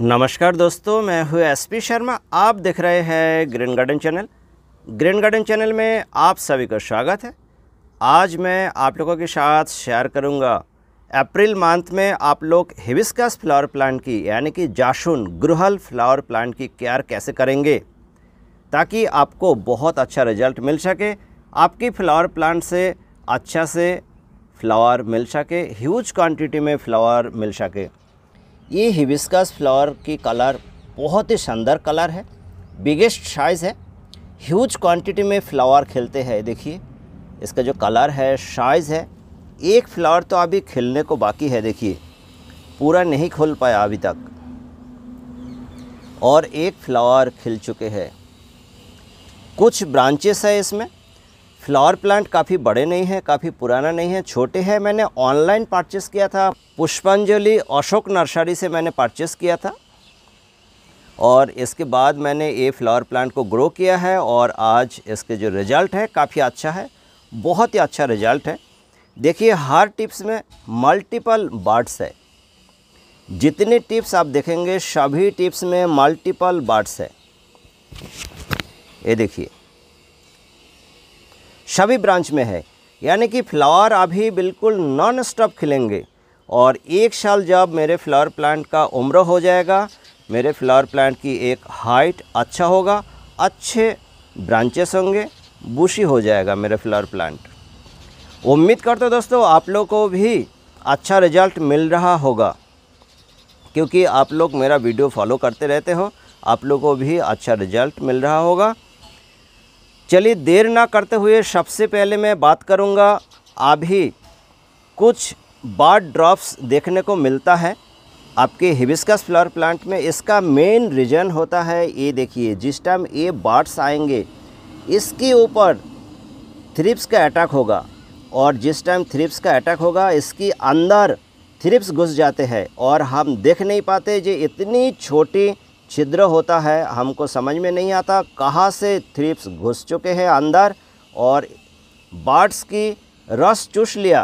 नमस्कार दोस्तों मैं हूँ एसपी शर्मा आप देख रहे हैं green garden channel green garden channel में आप सभी का स्वागत है आज मैं आप लोगों के साथ शेयर करूँगा अप्रैल मंथ में आप लोग हिबिस्कस फ्लावर प्लांट की यानी कि जाशुन ग्रुहल फ्लावर प्लांट की केयर कैसे करेंगे ताकि आपको बहुत अच्छा रिजल्ट मिल सके आपकी फ्लावर प्लांट से अच्छा से फ्लावर मिल सके ह्यूज क्वांटिटी में फ्लावर मिल सके ये हिबिस्कस फ्लावर की कलर बहुत ही शानदार कलर है बिगेस्ट साइज़ है ह्यूज क्वांटिटी में फ्लावर खिलते हैं देखिए इसका जो कलर है साइज़ है एक फ्लावर तो अभी खिलने को बाकी है देखिए पूरा नहीं खुल पाया अभी तक और एक फ्लावर खिल चुके हैं कुछ ब्रांचेस है इसमें फ्लावर प्लांट काफ़ी बड़े नहीं हैं काफ़ी पुराना नहीं है छोटे हैं मैंने ऑनलाइन परचेस किया था पुष्पांजलि अशोक नर्सरी से मैंने परचेस किया था और इसके बाद मैंने ये फ्लावर प्लांट को ग्रो किया है और आज इसके जो रिज़ल्ट है काफ़ी अच्छा है बहुत ही अच्छा रिज़ल्ट है देखिए हर टिप्स में मल्टीपल बर्ड्स है जितने टिप्स आप देखेंगे सभी टिप्स में मल्टीपल बर्ड्स है ये देखिए सभी ब्रांच में है यानी कि फ्लावर अभी बिल्कुल नॉन स्टॉप खिलेंगे और एक साल जब मेरे फ्लावर प्लांट का उम्र हो जाएगा मेरे फ्लावर प्लांट की एक हाइट अच्छा होगा अच्छे ब्रांचेस होंगे बुशी हो जाएगा मेरे फ्लावर प्लांट उम्मीद करते दोस्तों आप लोग को भी अच्छा रिजल्ट मिल रहा होगा क्योंकि आप लोग मेरा वीडियो फॉलो करते रहते हो आप लोग को भी अच्छा रिजल्ट मिल रहा होगा चलिए देर ना करते हुए सबसे पहले मैं बात करूँगा अभी कुछ बाड ड्रॉप्स देखने को मिलता है आपके हिबिस्कस फ्लावर प्लांट में इसका मेन रीजन होता है ये देखिए जिस टाइम ये बाड्स आएंगे इसके ऊपर थ्रिप्स का अटैक होगा और जिस टाइम थ्रिप्स का अटैक होगा इसके अंदर थ्रिप्स घुस जाते हैं और हम देख नहीं पाते जो इतनी छोटी छिद्र होता है हमको समझ में नहीं आता कहाँ से थ्रिप्स घुस चुके हैं अंदर और बाट्स की रस चूस लिया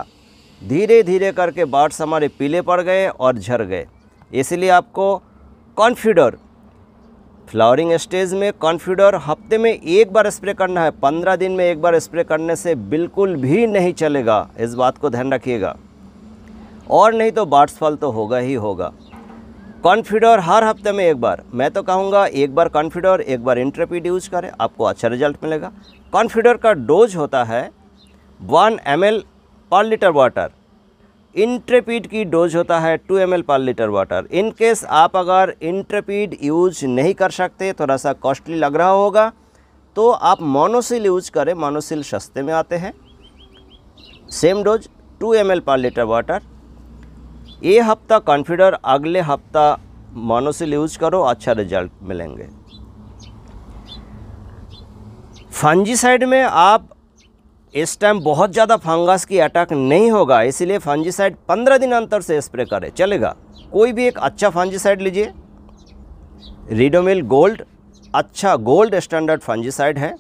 धीरे धीरे करके बाट्स हमारे पीले पड़ गए और झर गए इसलिए आपको कॉन्फ्यूडर फ्लावरिंग स्टेज में कॉन्फ्यूडर हफ्ते में एक बार स्प्रे करना है पंद्रह दिन में एक बार स्प्रे करने से बिल्कुल भी नहीं चलेगा इस बात को ध्यान रखिएगा और नहीं तो बाट्स फल तो होगा ही होगा कॉन्फिडर हर हफ्ते में एक बार मैं तो कहूँगा एक बार कॉन्फिडर एक बार इंट्रेपीड यूज़ करें आपको अच्छा रिजल्ट मिलेगा कॉन्फिडर का डोज होता है one M L per litre water Intrepid की डोज होता है two M per litre water in case आप अगर इंट्रेपीड यूज नहीं कर सकते थोड़ा सा कॉस्टली लग रहा होगा तो आप मोनोसिल यूज करें मोनोसिल सस्ते में आते हैं same dose two M per litre water ये हफ्ता कॉन्फिडर अगले हफ्ता मोनोसिल यूज करो अच्छा रिजल्ट मिलेंगे फंजीसाइड में आप इस टाइम बहुत ज़्यादा फंगस की अटैक नहीं होगा इसीलिए फंजीसाइड पंद्रह दिन अंतर से स्प्रे करें चलेगा कोई भी एक अच्छा फंजीसाइड लीजिए रिडोमिल गोल्ड अच्छा गोल्ड स्टैंडर्ड फंजीसाइड है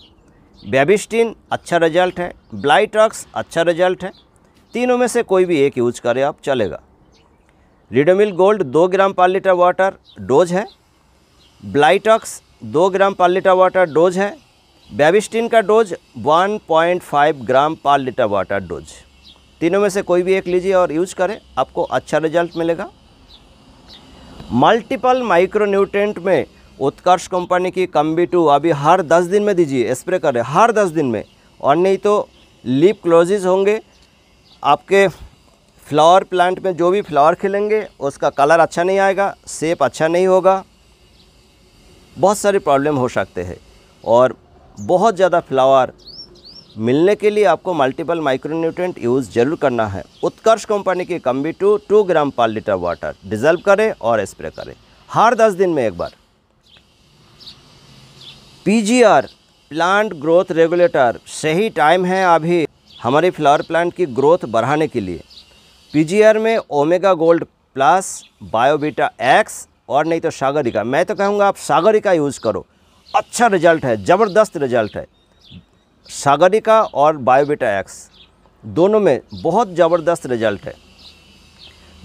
बेबिस्टिन अच्छा रिजल्ट है ब्लाइट्रक्स अच्छा रिजल्ट है तीनों में से कोई भी एक यूज करें आप चलेगा रिडोमिल गोल्ड दो ग्राम पर लीटर वाटर डोज है ब्लाइटॉक्स दो ग्राम पर लीटर वाटर डोज है बेबिस्टिन का डोज 1.5 ग्राम पर लीटर वाटर डोज तीनों में से कोई भी एक लीजिए और यूज करें आपको अच्छा रिजल्ट मिलेगा मल्टीपल माइक्रोन्यूट्रेंट में उत्कर्ष कंपनी की कम्बी टू अभी हर दस दिन में दीजिए स्प्रे करें हर दस दिन में और नहीं तो लिप क्लोजेज होंगे आपके फ्लावर प्लांट में जो भी फ्लावर खिलेंगे उसका कलर अच्छा नहीं आएगा सेप अच्छा नहीं होगा बहुत सारी प्रॉब्लम हो सकते हैं और बहुत ज़्यादा फ्लावर मिलने के लिए आपको मल्टीपल माइक्रोन्यूट्रेंट यूज़ जरूर करना है उत्कर्ष कंपनी की कम्बी टू टू ग्राम पर लीटर वाटर डिजल्व करें और स्प्रे करें हर दस दिन में एक बार पीजीआर प्लांट ग्रोथ रेगुलेटर सही टाइम है अभी हमारे फ्लावर प्लांट की ग्रोथ बढ़ाने के लिए पीजीआर में omega gold plus Biovita X और नहीं तो सागरिका मैं तो कहूँगा आप सागरिका यूज़ करो अच्छा रिजल्ट है ज़बरदस्त रिजल्ट है सागरिका और बायोबीटा एक्स दोनों में बहुत ज़बरदस्त रिजल्ट है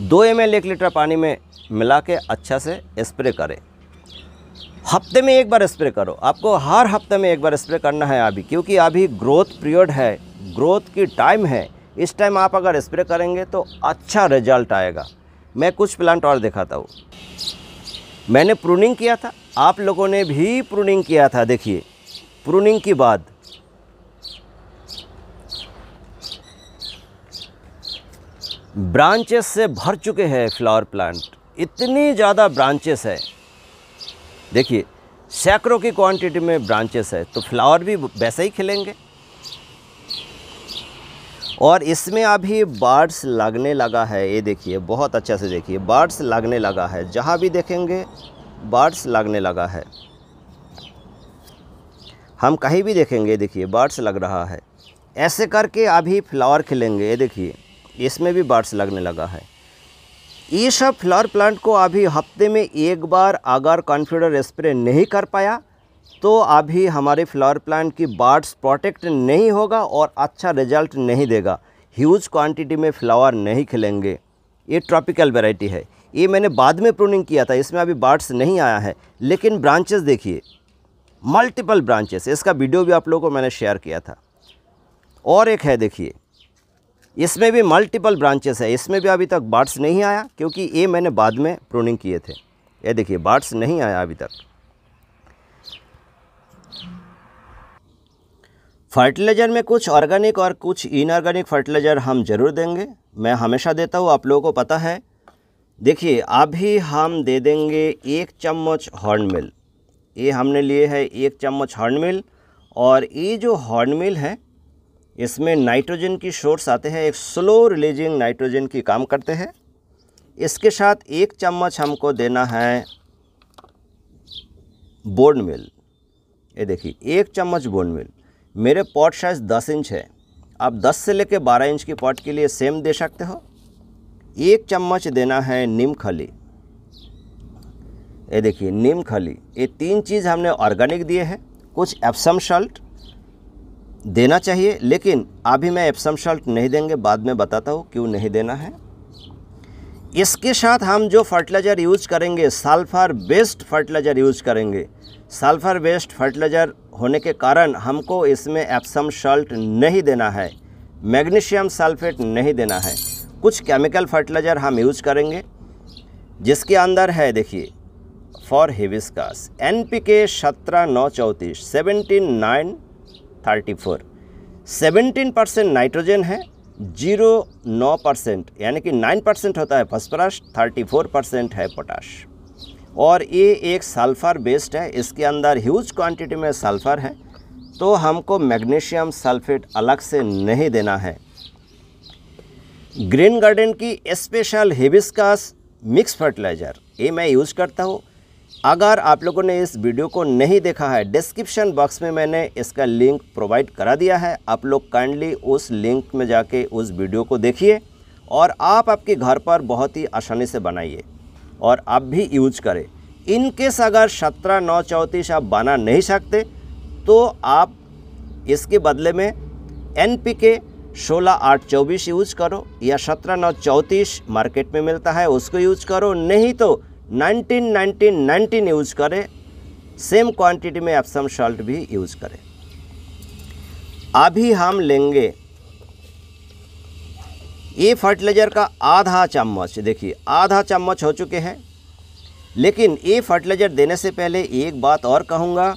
दो एम एल एक लीटर पानी में मिला के अच्छा से स्प्रे करें हफ्ते में एक बार स्प्रे करो आपको हर हफ्ते में एक बार स्प्रे करना है अभी क्योंकि अभी ग्रोथ पीरियड है ग्रोथ की टाइम है इस टाइम आप अगर स्प्रे करेंगे तो अच्छा रिजल्ट आएगा मैं कुछ प्लांट और दिखाता हूँ मैंने प्रूनिंग किया था आप लोगों ने भी प्रूनिंग किया था देखिए प्रूनिंग के बाद ब्रांचेस से भर चुके हैं फ्लावर प्लांट इतनी ज़्यादा ब्रांचेस है देखिए सैकड़ों की क्वांटिटी में ब्रांचेस है तो फ्लावर भी वैसे ही खिलेंगे और इसमें अभी बार्ड्स लगने लगा है ये देखिए बहुत अच्छा से देखिए बार्ड्स लगने लगा है जहाँ भी देखेंगे बार्ड्स लगने लगा है हम कहीं भी देखेंगे देखिए बर्ड्स लग रहा है ऐसे करके अभी फ्लावर खिलेंगे ये देखिए इसमें भी बार्ड्स लगने लगा है ये सब फ्लावर प्लांट को अभी हफ्ते में एक बार अगर कॉन्फ्यूडर स्प्रे नहीं कर पाया तो अभी हमारे फ्लावर प्लांट की बार्ड्स प्रोटेक्ट नहीं होगा और अच्छा रिजल्ट नहीं देगा ह्यूज क्वांटिटी में फ्लावर नहीं खिलेंगे ये ट्रॉपिकल वेराइटी है ये मैंने बाद में प्रूनिंग किया था इसमें अभी बार्ड्स नहीं आया है लेकिन ब्रांचेस देखिए मल्टीपल ब्रांचेस इसका वीडियो भी आप लोगों को मैंने शेयर किया था और एक है देखिए इसमें भी मल्टीपल ब्रांचेस है इसमें भी अभी तक बार्ड्स नहीं आया क्योंकि ये मैंने बाद में प्रूनिंग किए थे ये देखिए बार्ड्स नहीं आया अभी तक फर्टिलाइज़र में कुछ ऑर्गेनिक और कुछ इनऑर्गेनिक फर्टिलाइज़र हम ज़रूर देंगे मैं हमेशा देता हूँ आप लोगों को पता है देखिए अभी हम दे देंगे एक चम्मच हॉर्न मिल ये हमने लिए है एक चम्मच हॉर्न मिल और ये जो हॉर्नमिल है इसमें नाइट्रोजन की सोर्स आते हैं एक स्लो रिलीजिंग नाइट्रोजन की काम करते हैं इसके साथ एक चम्मच हमको देना है बोर्ड मिल ये देखिए एक चम्मच बोर्ड मिल मेरे पॉट शायद दस इंच है आप दस से लेकर बारह इंच की पॉट के लिए सेम दे सकते हो एक चम्मच देना है नीम खली ये देखिए नीम खली ये तीन चीज़ हमने ऑर्गेनिक दिए हैं कुछ एप्सम शल्ट देना चाहिए लेकिन अभी मैं एप्सम शॉल्ट नहीं देंगे बाद में बताता हूँ क्यों नहीं देना है इसके साथ हम जो फर्टिलाइज़र यूज करेंगे सल्फर बेस्ड फर्टिलाइज़र यूज करेंगे सल्फर बेस्ड फर्टिलाइज़र होने के कारण हमको इसमें एप्सम शल्ट नहीं देना है मैग्नीशियम सल्फेट नहीं देना है कुछ केमिकल फर्टिलाइज़र हम यूज करेंगे जिसके अंदर है देखिए फॉर हिविस्कास एन पी के सत्रह नौ चौंतीस seventeen nine thirty four seventeen percent nitrogen है जीरो नौ परसेंट यानी कि नाइन परसेंट होता है फॉस्फोरस थर्टी फोर परसेंट है पोटाश और ये एक सल्फ़र बेस्ड है इसके अंदर ह्यूज क्वांटिटी में सल्फ़र है तो हमको मैग्नीशियम सल्फेट अलग से नहीं देना है ग्रीन गार्डन की स्पेशल हिबिस्कास मिक्स फर्टिलाइज़र ये मैं यूज़ करता हूँ अगर आप लोगों ने इस वीडियो को नहीं देखा है डिस्क्रिप्शन बॉक्स में मैंने इसका लिंक प्रोवाइड करा दिया है आप लोग काइंडली उस लिंक में जाके उस वीडियो को देखिए और आप आपके घर पर बहुत ही आसानी से बनाइए और आप भी यूज करें इनकेस अगर सत्रह नौ चौंतीस आप बना नहीं सकते तो आप इसके बदले में एन पी के सोलह आठ चौबीस यूज करो या सत्रह नौ चौंतीस मार्केट में मिलता है उसको यूज करो नहीं तो नाइनटीन नाइनटीन नाइनटीन यूज करें सेम क्वांटिटी में एप्सम सॉल्ट भी यूज करें अभी हम लेंगे ये फर्टिलाइज़र का आधा चम्मच देखिए आधा चम्मच हो चुके हैं लेकिन ये फर्टिलाइज़र देने से पहले एक बात और कहूँगा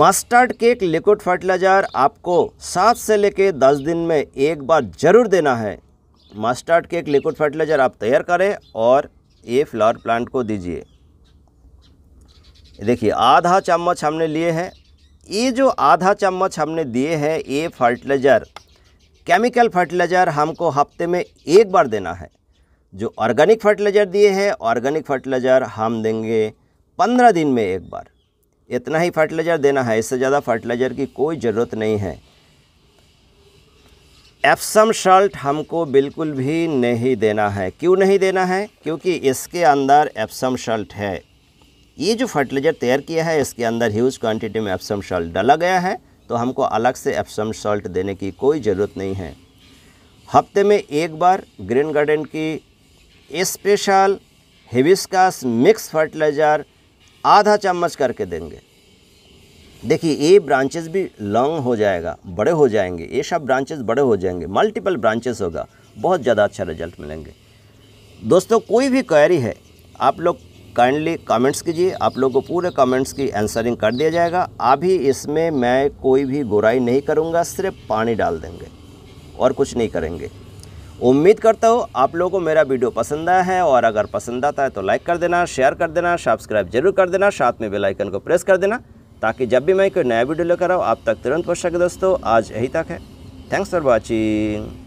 मस्टर्ड केक लिक्विड फर्टिलाइज़र आपको सात से लेके दस दिन में एक बार ज़रूर देना है मस्टर्ड केक लिक्विड फर्टिलाइज़र आप तैयार करें और ये फ्लावर प्लांट को दीजिए देखिए आधा चम्मच हमने लिए हैं ये जो आधा चम्मच हमने दिए हैं ये फर्टिलाइज़र केमिकल फर्टिलाइज़र हमको हफ्ते में एक बार देना है जो ऑर्गेनिक फर्टिलाइज़र दिए हैं ऑर्गेनिक फर्टिलाइज़र हम देंगे पंद्रह दिन में एक बार इतना ही फर्टिलाइज़र देना है इससे ज़्यादा फर्टिलाइज़र की कोई ज़रूरत नहीं है एप्सम सल्ट हमको बिल्कुल भी नहीं देना है क्यों नहीं देना है क्योंकि इसके अंदर एप्सम सल्ट है ये जो फर्टिलाइज़र तैयार किया है इसके अंदर ह्यूज क्वांटिटी में एप्सम सल्ट डाला गया है तो हमको अलग से एप्सम सॉल्ट देने की कोई ज़रूरत नहीं है हफ्ते में एक बार ग्रीन गार्डन की स्पेशल हिविस्कास मिक्स फर्टिलाइज़र आधा चम्मच करके देंगे देखिए ये ब्रांचेस भी लॉन्ग हो जाएगा बड़े हो जाएंगे ये सब ब्रांचेस बड़े हो जाएंगे मल्टीपल ब्रांचेस होगा बहुत ज़्यादा अच्छा रिजल्ट मिलेंगे दोस्तों कोई भी क्वेरी है आप लोग काइंडली कमेंट्स कीजिए आप लोगों को पूरे कमेंट्स की आंसरिंग कर दिया जाएगा अभी इसमें मैं कोई भी बुराई नहीं करूँगा सिर्फ पानी डाल देंगे और कुछ नहीं करेंगे उम्मीद करता हूँ आप लोगों को मेरा वीडियो पसंद आया है और अगर पसंद आता है तो लाइक कर देना शेयर कर देना सब्सक्राइब जरूर कर देना साथ में बेल आइकन को प्रेस कर देना ताकि जब भी मैं कोई नया वीडियो लेकर आऊँ आप तक तुरंत पहुँच सके दोस्तों आज यही तक है थैंक्स फॉर वॉचिंग